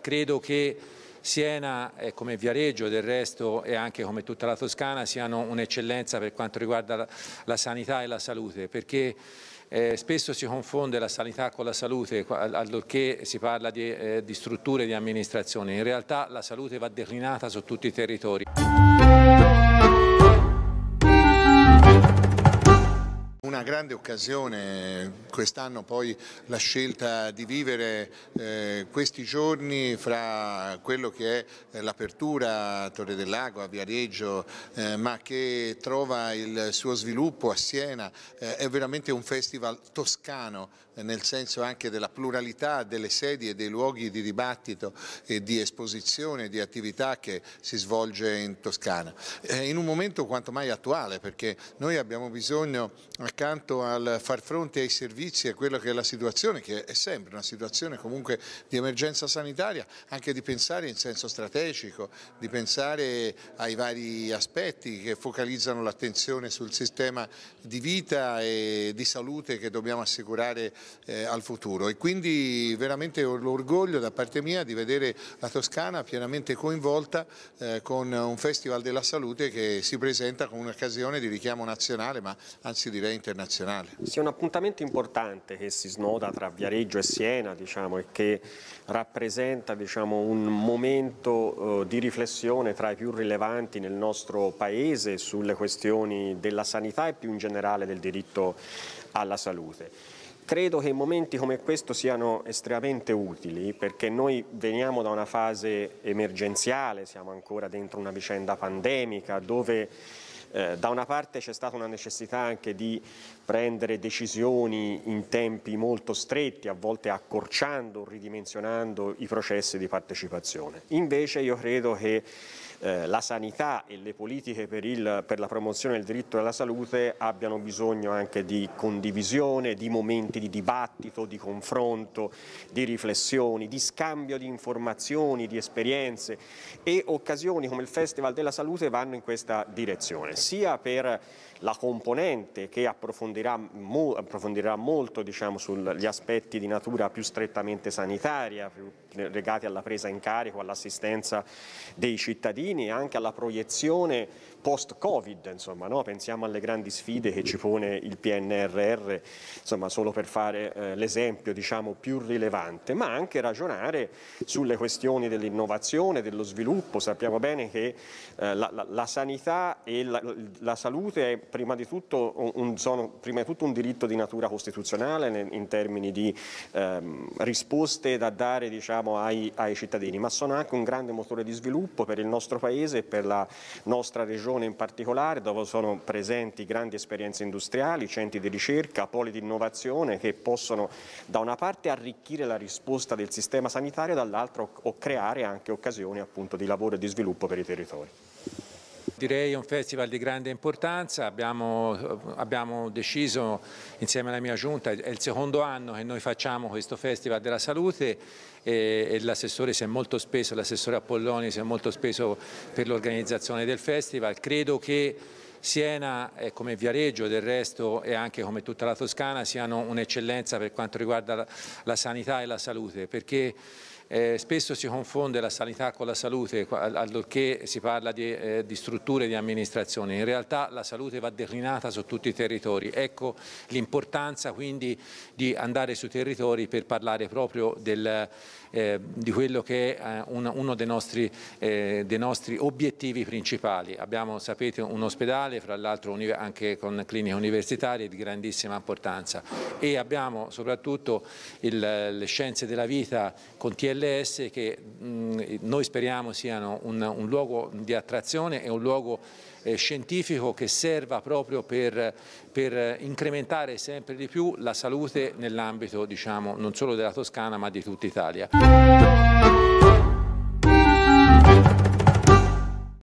Credo che Siena, eh, come Viareggio del resto e anche come tutta la Toscana, siano un'eccellenza per quanto riguarda la sanità e la salute, perché eh, spesso si confonde la sanità con la salute, allorché si parla di, eh, di strutture e di amministrazione. In realtà la salute va declinata su tutti i territori. una grande occasione, quest'anno poi la scelta di vivere eh, questi giorni fra quello che è eh, l'apertura a Torre del Lago, a Viareggio, eh, ma che trova il suo sviluppo a Siena, eh, è veramente un festival toscano eh, nel senso anche della pluralità delle sedi e dei luoghi di dibattito e di esposizione, di attività che si svolge in Toscana. Eh, in un momento quanto mai attuale perché noi abbiamo bisogno accanto al far fronte ai servizi e a quella che è la situazione, che è sempre una situazione comunque di emergenza sanitaria, anche di pensare in senso strategico, di pensare ai vari aspetti che focalizzano l'attenzione sul sistema di vita e di salute che dobbiamo assicurare eh, al futuro. E quindi veramente ho l'orgoglio da parte mia di vedere la Toscana pienamente coinvolta eh, con un Festival della Salute che si presenta come un'occasione di richiamo nazionale, ma anzi direi internazionale internazionale. Sì, è un appuntamento importante che si snoda tra Viareggio e Siena diciamo, e che rappresenta diciamo, un momento eh, di riflessione tra i più rilevanti nel nostro Paese sulle questioni della sanità e più in generale del diritto alla salute. Credo che momenti come questo siano estremamente utili perché noi veniamo da una fase emergenziale, siamo ancora dentro una vicenda pandemica dove eh, da una parte c'è stata una necessità anche di prendere decisioni in tempi molto stretti, a volte accorciando ridimensionando i processi di partecipazione. Invece io credo che eh, la sanità e le politiche per, il, per la promozione del diritto alla salute abbiano bisogno anche di condivisione, di momenti di dibattito, di confronto, di riflessioni, di scambio di informazioni, di esperienze e occasioni come il Festival della Salute vanno in questa direzione sia per la componente che approfondirà, mo, approfondirà molto diciamo, sugli aspetti di natura più strettamente sanitaria, più legati alla presa in carico, all'assistenza dei cittadini e anche alla proiezione post-Covid, no? pensiamo alle grandi sfide che ci pone il PNRR, insomma, solo per fare eh, l'esempio diciamo, più rilevante, ma anche ragionare sulle questioni dell'innovazione, dello sviluppo, sappiamo bene che eh, la, la, la, sanità e la, la salute è prima di, tutto un, sono, prima di tutto un diritto di natura costituzionale in termini di ehm, risposte da dare diciamo, ai, ai, cittadini, ma sono anche un grande motore di sviluppo per il nostro Paese e per la nostra regione in particolare, dove sono presenti grandi esperienze industriali, centri di ricerca, poli di innovazione che possono da una parte arricchire la risposta del sistema sanitario, dall'altra o, creare anche occasioni appunto, di lavoro e di sviluppo per i territori. Direi un festival di grande importanza, abbiamo, abbiamo, deciso insieme alla mia giunta, è il secondo anno che noi facciamo questo festival della salute e, e l'assessore si è molto speso, l'assessore Apolloni si è molto speso per l'organizzazione del festival, credo che Siena, come Viareggio del resto e anche come tutta la Toscana, siano un'eccellenza per quanto riguarda la, la sanità e la salute, perché eh, spesso si confonde la sanità con la salute allorché si parla di, eh, di strutture di amministrazione, in realtà la salute va declinata su tutti i territori, ecco l'importanza quindi di andare sui territori per parlare proprio del, eh, di quello che è eh, un, uno dei nostri, eh, dei nostri, obiettivi principali. Abbiamo, sapete, un ospedale, fra l'altro anche con cliniche universitarie di grandissima importanza e abbiamo soprattutto il, le scienze della vita con TL LS che mh, noi speriamo siano un, un, luogo di attrazione e un luogo eh, scientifico che serva proprio per, per, incrementare sempre di più la salute nell'ambito diciamo, non solo della Toscana ma di tutta Italia.